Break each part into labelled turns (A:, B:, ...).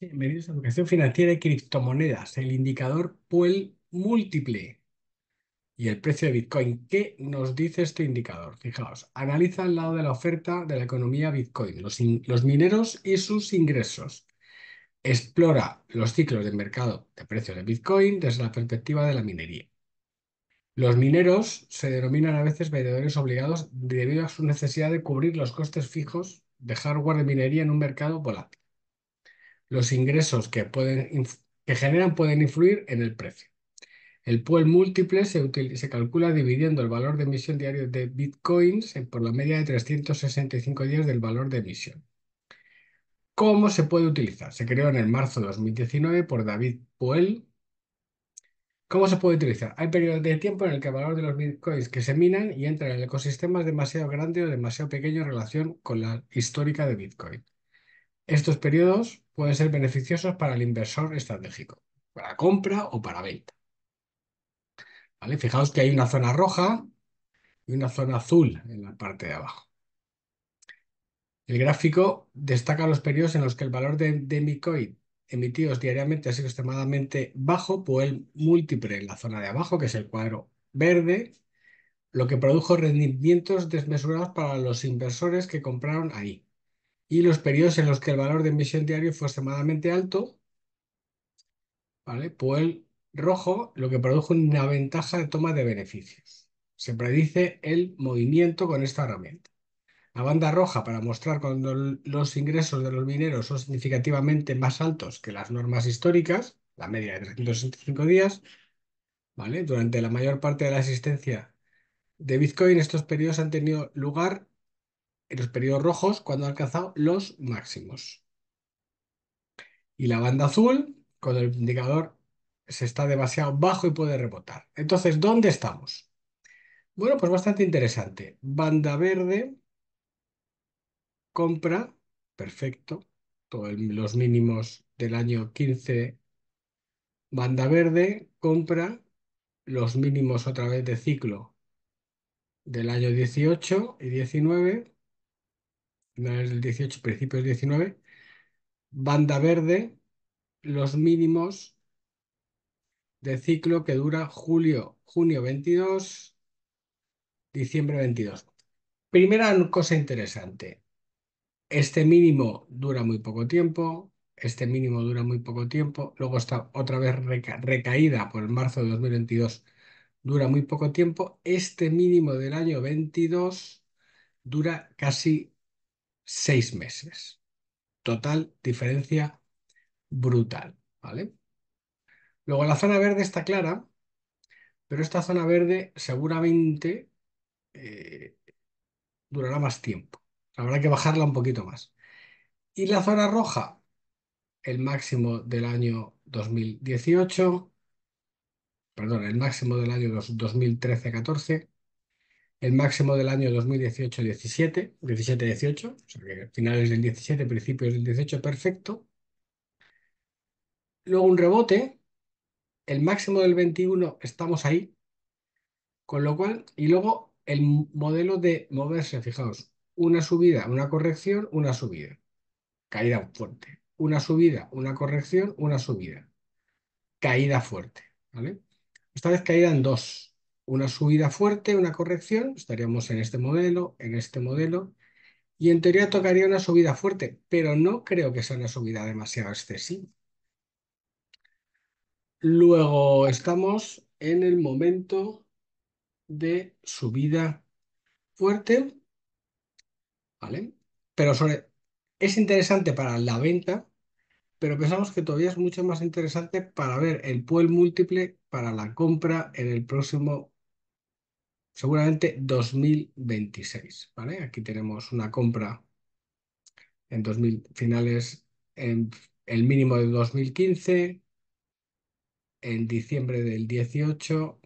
A: Bienvenidos a Educación Financiera y Criptomonedas, el indicador Puel múltiple y el precio de Bitcoin. ¿Qué nos dice este indicador? Fijaos, analiza el lado de la oferta de la economía Bitcoin, los, mineros y sus ingresos. Explora los ciclos de mercado de precios de Bitcoin desde la perspectiva de la minería. Los mineros se denominan a veces vendedores obligados debido a su necesidad de cubrir los costes fijos de hardware de minería en un mercado volátil los ingresos que, generan pueden influir en el precio. El pool múltiple se, calcula dividiendo el valor de emisión diario de bitcoins por la media de 365 días del valor de emisión. ¿Cómo se puede utilizar? Se creó en el marzo de 2019 por David Puel. ¿Cómo se puede utilizar? Hay periodos de tiempo en el que el valor de los bitcoins que se minan y entran en el ecosistema es demasiado grande o demasiado pequeño en relación con la histórica de bitcoin. Estos periodos pueden ser beneficiosos para el inversor estratégico, para compra o para venta. ¿Vale? Fijaos que hay una zona roja y una zona azul en la parte de abajo. El gráfico destaca los periodos en los que el valor de, de emitidos diariamente ha sido extremadamente bajo por pues el múltiple en la zona de abajo, que es el cuadro verde, lo que produjo rendimientos desmesurados para los inversores que compraron ahí y los periodos en los que el valor de emisión diario fue extremadamente alto, ¿vale? Pues el rojo lo que produjo una ventaja de toma de beneficios. Se predice el movimiento con esta herramienta. La banda roja para mostrar cuando los ingresos de los mineros son significativamente más altos que las normas históricas, la media de 365 días, ¿vale? Durante la mayor parte de la existencia de Bitcoin, estos periodos han tenido lugar en los periodos rojos cuando ha alcanzado los máximos. Y la banda azul, cuando el indicador se está demasiado bajo y puede rebotar. Entonces, ¿dónde estamos? Bueno, pues bastante interesante. Banda verde, compra, perfecto. Todos los mínimos del año 15, banda verde, compra, los mínimos otra vez de ciclo del año 18 y 19 finales del 18, principios del 19, banda verde, los mínimos de ciclo que dura julio, junio 22, diciembre 22. Primera cosa interesante, este mínimo dura muy poco tiempo, este mínimo dura muy poco tiempo, luego está otra vez recaída por el marzo de 2022, dura muy poco tiempo, este mínimo del año 22 dura casi seis meses. Total diferencia brutal, ¿vale? Luego la zona verde está clara, pero esta zona verde seguramente eh, durará más tiempo. Habrá que bajarla un poquito más. Y la zona roja, el máximo del año 2018, perdón, el máximo del año 2013-14 el máximo del año 2018-17, 17-18, o sea finales del 17, principios del 18, perfecto. Luego un rebote, el máximo del 21, estamos ahí, con lo cual, y luego el modelo de moverse, fijaos, una subida, una corrección, una subida, caída fuerte, una subida, una corrección, una subida, caída fuerte, ¿vale? Esta vez caída en dos, una subida fuerte, una corrección, estaríamos en este modelo, en este modelo, y en teoría tocaría una subida fuerte, pero no creo que sea una subida demasiado excesiva. Luego estamos en el momento de subida fuerte, ¿vale? Pero sobre, es interesante para la venta, pero pensamos que todavía es mucho más interesante para ver el pool múltiple para la compra en el próximo seguramente 2026, ¿vale? Aquí tenemos una compra en 2000, finales, en el mínimo de 2015, en diciembre del 18,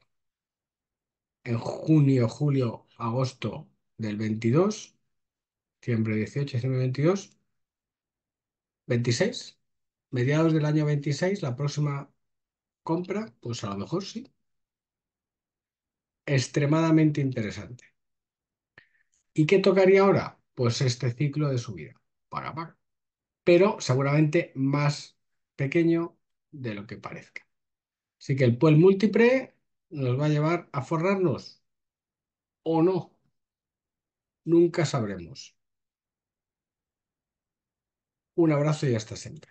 A: en junio, julio, agosto del 22, diciembre 18, diciembre 22, 26, mediados del año 26, la próxima compra, pues a lo mejor sí, extremadamente interesante. ¿Y qué tocaría ahora? Pues este ciclo de subida, para pero seguramente más pequeño de lo que parezca. Así que el PUEL múltiple nos va a llevar a forrarnos o no. Nunca sabremos. Un abrazo y hasta siempre.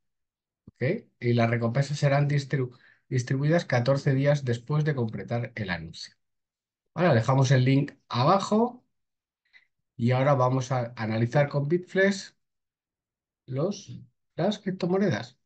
A: ¿eh? Y las recompensas serán distribuidas 14 días después de completar el anuncio. ahora dejamos el link abajo y ahora vamos a analizar con Bitflex los, las criptomonedas.